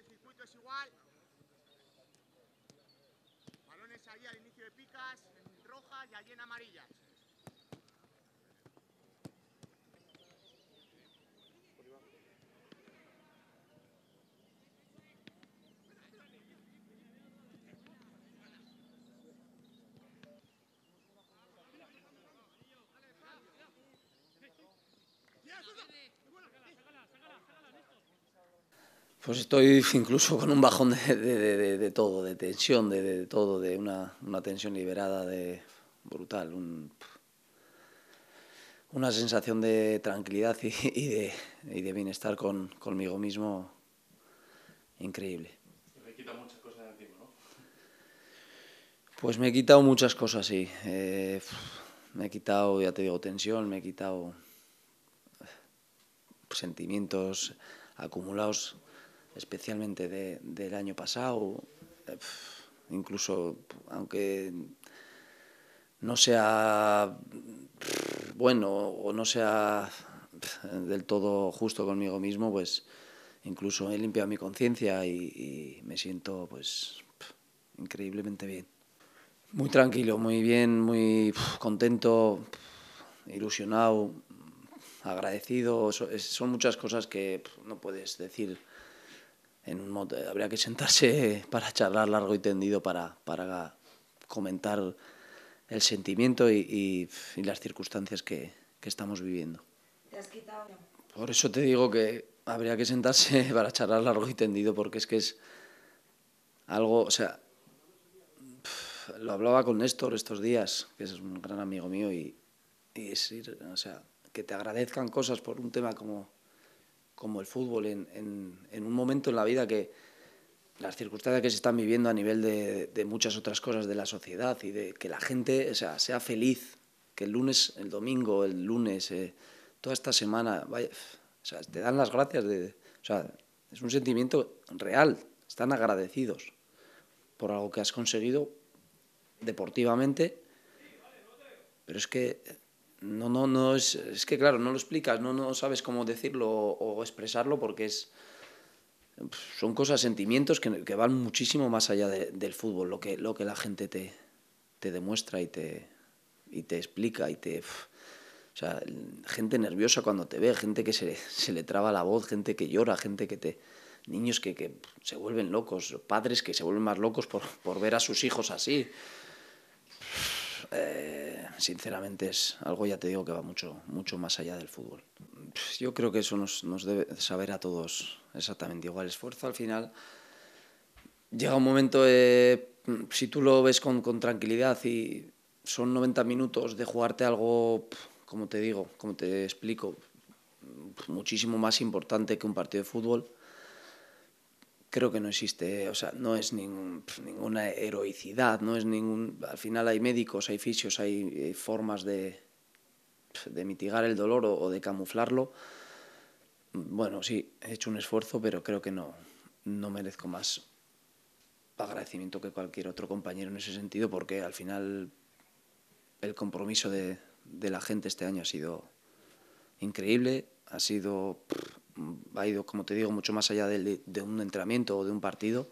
el este circuito es igual. Balones ahí al inicio de picas, en rojas y allí en amarillas. Pues estoy incluso con un bajón de, de, todo, de tensión, de, todo, de una, una, tensión liberada, de brutal, un, una sensación de tranquilidad y, de, bienestar con, conmigo mismo increíble. Me quita muchas cosas tiempo, ¿no? Pues me he quitado muchas cosas, sí. Eh, me he quitado, ya te digo, tensión, me he quitado eh, sentimientos acumulados especialmente del año pasado, incluso aunque no sea bueno o no sea del todo justo conmigo mismo, pues incluso he limpiado mi conciencia y, me siento pues increíblemente bien. Muy tranquilo, muy bien, muy contento, ilusionado, agradecido. son muchas cosas que no puedes decir en un modo habría que sentarse para charlar largo y tendido para, para comentar el sentimiento y, las circunstancias que, estamos viviendo. Por eso te digo que habría que sentarse para charlar largo y tendido porque es que es algo, o sea, lo hablaba con Néstor estos días, que es un gran amigo mío y, y o sea, que te agradezcan cosas por un tema como como el fútbol en, un momento en la vida que las circunstancias que se están viviendo a nivel de, muchas otras cosas de la sociedad y de que la gente sea, feliz, que el lunes, el domingo, el lunes, eh, toda esta semana, vaya, o sea, te dan las gracias. De, es un sentimiento real, están agradecidos por algo que has conseguido deportivamente, pero es que no, no, no es, es que claro, no lo explicas, no, no sabes cómo decirlo o, expresarlo porque es, son cosas, sentimientos que, van muchísimo más allá de, del fútbol, lo que, lo que la gente te, te demuestra y te, y te explica y te... O sea, gente nerviosa cuando te ve, gente que se, se le traba la voz, gente que llora, gente que te... Niños que, que se vuelven locos, padres que se vuelven más locos por, por ver a sus hijos así. Eh, sinceramente es algo, ya te digo, que va mucho, mucho más allá del fútbol. Yo creo que eso nos, debe saber a todos exactamente igual. Esfuerzo al final llega un momento, mm, si tú lo ves con, con, tranquilidad y son 90 minutos de jugarte algo, como te digo, como te explico, muchísimo más importante que un partido de fútbol creo que no existe, o sea, no es ninguna heroicidad, no es ningún... Al final hay médicos, hay fisios, hay, eh, formas de, mitigar el dolor o, de camuflarlo. Bueno, sí, he hecho un esfuerzo, pero creo que no, no merezco más agradecimiento que cualquier otro compañero en ese sentido, porque al final el compromiso de, de la gente este año ha sido increíble, ha sido ha ido, como te digo, mucho más allá de, un entrenamiento o de un partido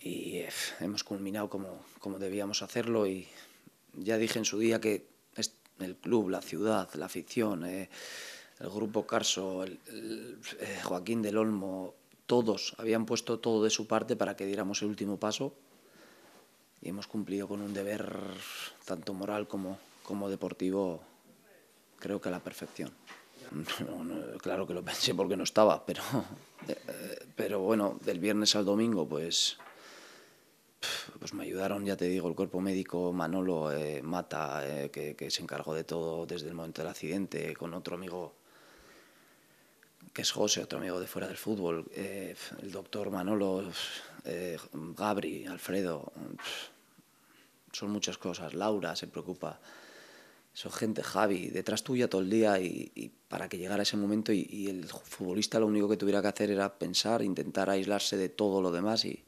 y eh, hemos culminado como, como debíamos hacerlo y ya dije en su día que el club, la ciudad, la afición, eh, el grupo Carso, el, eh, Joaquín del Olmo, todos habían puesto todo de su parte para que diéramos el último paso y hemos cumplido con un deber tanto moral como, como deportivo creo que a la perfección claro que lo pensé porque no estaba, pero, eh, pero bueno, del viernes al domingo, pues, pues me ayudaron, ya te digo, el cuerpo médico, Manolo eh, Mata, eh, que, se encargó de todo desde el momento del accidente, con otro amigo que es José, otro amigo de fuera del fútbol, el doctor Manolo, Gabri, Alfredo, son muchas cosas, Laura se preocupa son gente Javi, detrás tuya todo el día y, para que llegara ese momento y, el futbolista lo único que tuviera que hacer era pensar, intentar aislarse de todo lo demás y,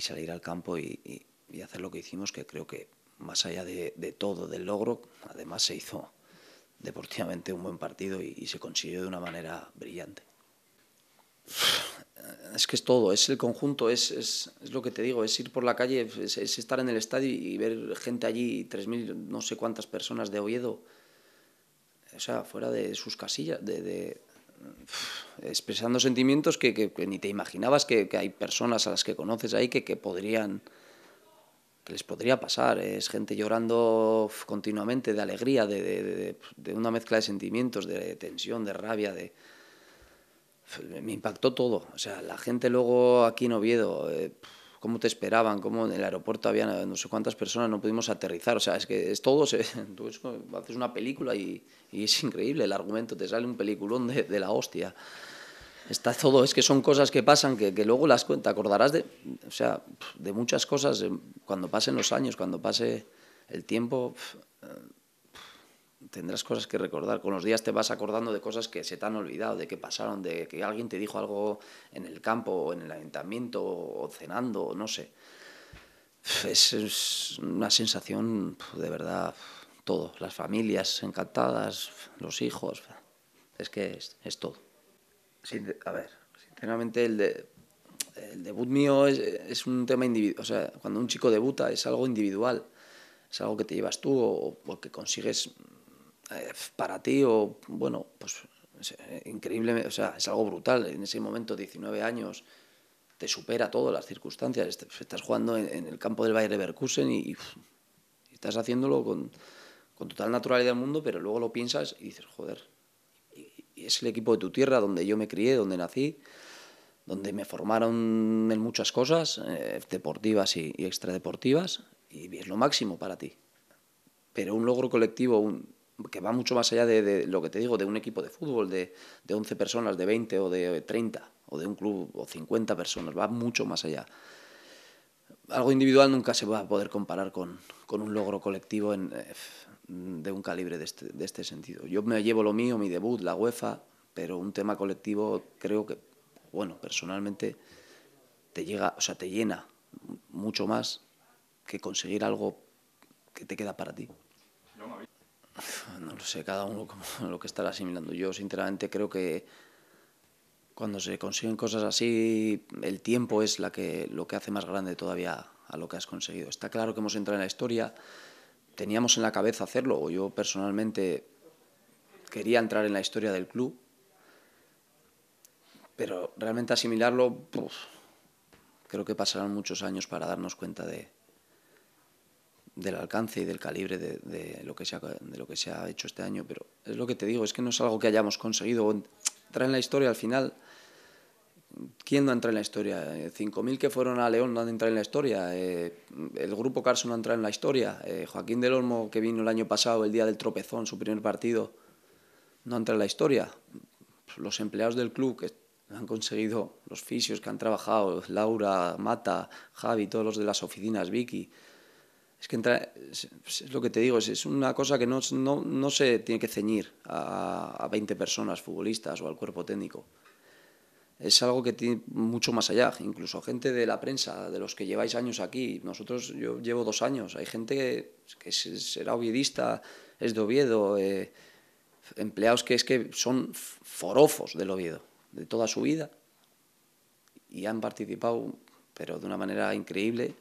salir al campo y, hacer lo que hicimos, que creo que más allá de, de, todo, del logro, además se hizo deportivamente un buen partido y, se consiguió de una manera brillante. Eh, es que es todo, es el conjunto, es, es, lo que te digo, es ir por la calle, es, estar en el estadio y ver gente allí, 3.000, no sé cuántas personas de Oviedo, o sea, fuera de sus casillas, de, expresando sentimientos que, ni te imaginabas que, hay personas a las que conoces ahí que, podrían que les podría pasar ¿eh? es gente llorando continuamente de alegría de una mezcla de sentimientos de tensión de rabia de me impactó todo. O sea, la gente luego aquí en Oviedo, eh, cómo te esperaban, cómo en el aeropuerto había no sé cuántas personas, no pudimos aterrizar. O sea, es que es todo, haces una película y, es increíble el argumento, te sale un peliculón de, la hostia. Está todo, es que son cosas que pasan que, luego las cuentas, acordarás de, o sea, de muchas cosas eh, cuando pasen los años, cuando pase el tiempo. Eh, tendrás cosas que recordar. Con los días te vas acordando de cosas que se te han olvidado, de que pasaron, de que alguien te dijo algo en el campo o en el ayuntamiento o cenando, o no sé. Es, una sensación de verdad, todo. Las familias encantadas, los hijos, es que es, todo. a ver, sinceramente el, debut mío es, un tema individual. O sea, cuando un chico debuta es algo individual es algo que te llevas tú o, o que consigues eh, para ti o, bueno, pues eh, increíble, o sea, es algo brutal. En ese momento, 19 años, te supera todo las circunstancias. Estás jugando en, el campo del Bayer Leverkusen y, y estás haciéndolo con, con, total naturalidad del mundo, pero luego lo piensas y dices, joder, y, es el equipo de tu tierra donde yo me crié, donde nací, donde me formaron en muchas cosas, eh, deportivas y, y extradeportivas, y es lo máximo para ti. Pero un logro colectivo, un, que va mucho más allá de, lo que te digo, de un equipo de fútbol, de, de 11 personas, de 20 o de 30, o de un club o 50 personas, va mucho más allá. Algo individual nunca se va a poder comparar con, un logro colectivo eh, de un calibre este, de este, sentido. Yo me llevo lo mío, mi debut, la UEFA, pero un tema colectivo creo que, bueno, personalmente te llega, o sea, te llena mucho más que conseguir algo que te queda para ti no lo sé, cada uno lo que estará asimilando. Yo sinceramente creo que cuando se consiguen cosas así, el tiempo es la que, lo que hace más grande todavía a lo que has conseguido. Está claro que hemos entrado en la historia, teníamos en la cabeza hacerlo, o yo personalmente quería entrar en la historia del club, pero realmente asimilarlo, creo que pasarán muchos años para darnos cuenta de, del alcance y del calibre de, lo que se ha, de lo que se ha hecho este año, pero es lo que te digo, es que no es algo que hayamos conseguido. Entrar en la historia al final, ¿quién no entra en la historia? 5.000 que fueron a León no han entrado en la historia, eh, el grupo Carson no ha entrado en la historia, eh, Joaquín del Olmo, que vino el año pasado, el día del tropezón, su primer partido, no entra en la historia. Los empleados del club que han conseguido, los fisios que han trabajado, Laura, Mata, Javi, todos los de las oficinas, Vicky, es que entra, es, lo que te digo, es, una cosa que no, no, no, se tiene que ceñir a, a 20 personas futbolistas o al cuerpo técnico. Es algo que tiene mucho más allá, incluso gente de la prensa, de los que lleváis años aquí. Nosotros, yo llevo dos años, hay gente que, será oviedista, es de Oviedo, eh, empleados que es que son forofos del Oviedo, de toda su vida, y han participado, pero de una manera increíble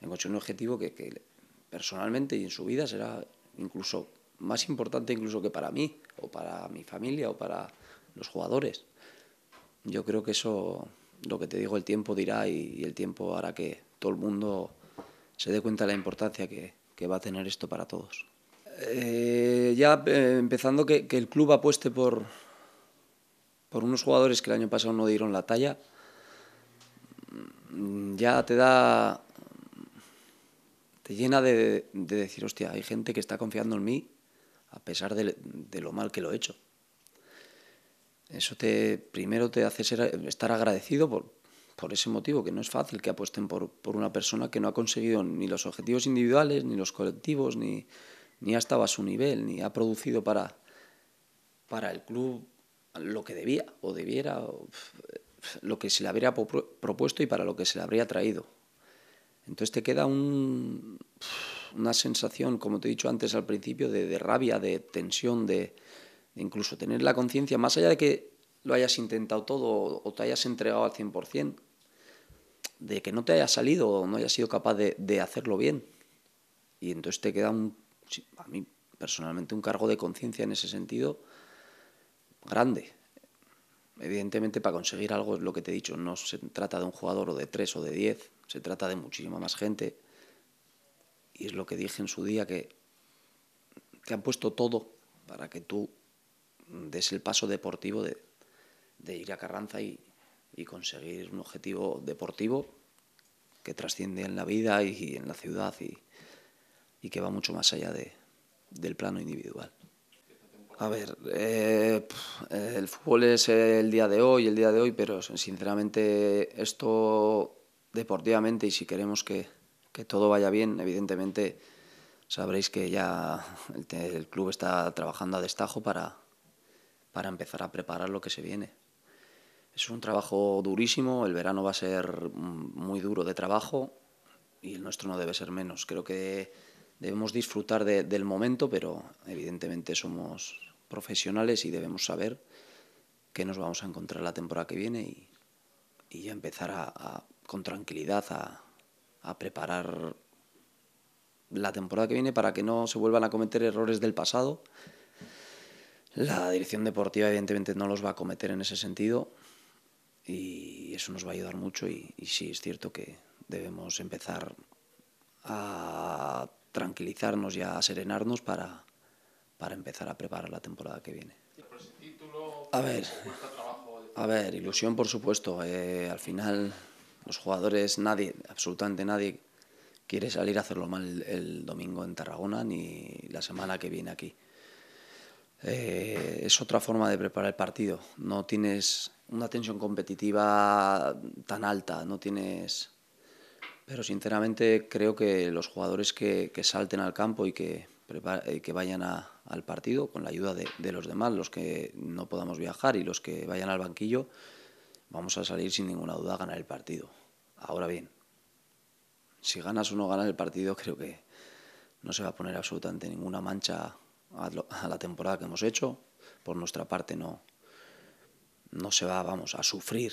en un objetivo que, que personalmente y en su vida será incluso más importante incluso que para mí o para mi familia o para los jugadores. Yo creo que eso, lo que te digo, el tiempo dirá y, el tiempo hará que todo el mundo se dé cuenta de la importancia que, que va a tener esto para todos. Eh, ya eh, empezando que, que, el club apueste por, por unos jugadores que el año pasado no dieron la talla, mm, ya te da te llena de, decir, hostia, hay gente que está confiando en mí a pesar de, lo mal que lo he hecho. Eso te, primero te hace estar agradecido por, por, ese motivo, que no es fácil que apuesten por, una persona que no ha conseguido ni los objetivos individuales, ni los colectivos, ni, ni ha estado a su nivel, ni ha producido para, para el club lo que debía o debiera, lo que se le habría propuesto y para lo que se le habría traído. Entonces te queda una sensación, como te he dicho antes al principio, de, rabia, de tensión, de, incluso tener la conciencia, más allá de que lo hayas intentado todo o te hayas entregado al 100%, de que no te haya salido o no hayas sido capaz de, hacerlo bien. Y entonces te queda a mí personalmente, un cargo de conciencia en ese sentido grande. Evidentemente, para conseguir algo, es lo que te he dicho, no se trata de un jugador o de tres o de diez, se trata de muchísima más gente. Y es lo que dije en su día, que te han puesto todo para que tú des el paso deportivo de, ir a Carranza y, conseguir un objetivo deportivo que trasciende en la vida y, en la ciudad y, y, que va mucho más allá de, del plano individual. A ver, eh, el fútbol es el día de hoy, el día de hoy, pero sinceramente esto deportivamente y si queremos que, que todo vaya bien, evidentemente sabréis que ya el, el, club está trabajando a destajo para, para empezar a preparar lo que se viene. Es un trabajo durísimo, el verano va a ser muy duro de trabajo y el nuestro no debe ser menos. Creo que debemos disfrutar del momento, pero evidentemente somos profesionales y debemos saber qué nos vamos a encontrar la temporada que viene y, y empezar con tranquilidad a, preparar la temporada que viene para que no se vuelvan a cometer errores del pasado. La dirección deportiva evidentemente no los va a cometer en ese sentido y eso nos va a ayudar mucho y sí, es cierto que debemos empezar a tranquilizarnos y a serenarnos para, para empezar a preparar la temporada que viene. A ver, a ver, ilusión por supuesto. Eh, al final los jugadores, nadie, absolutamente nadie quiere salir a hacerlo mal el, domingo en Tarragona ni la semana que viene aquí. Eh, es otra forma de preparar el partido. No tienes una tensión competitiva tan alta, no tienes pero sinceramente creo que los jugadores que, salten al campo y que, eh, vayan al partido con la ayuda de, los demás, los que no podamos viajar y los que vayan al banquillo, vamos a salir sin ninguna duda a ganar el partido. Ahora bien, si ganas o no ganas el partido, creo que no se va a poner absolutamente ninguna mancha a, a la temporada que hemos hecho. Por nuestra parte no, no se va, vamos, a sufrir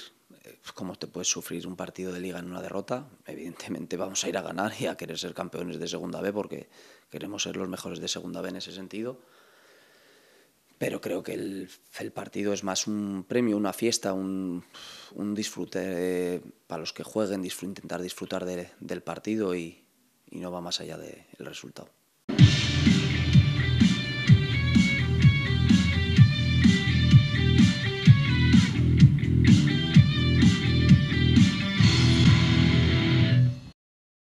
¿Cómo te puedes sufrir un partido de liga en una derrota? Evidentemente vamos a ir a ganar y a querer ser campeones de segunda B porque queremos ser los mejores de segunda B en ese sentido. Pero creo que el, partido es más un premio, una fiesta, un, disfrute eh, para los que jueguen, intentar disfrutar del partido y, no va más allá del resultado.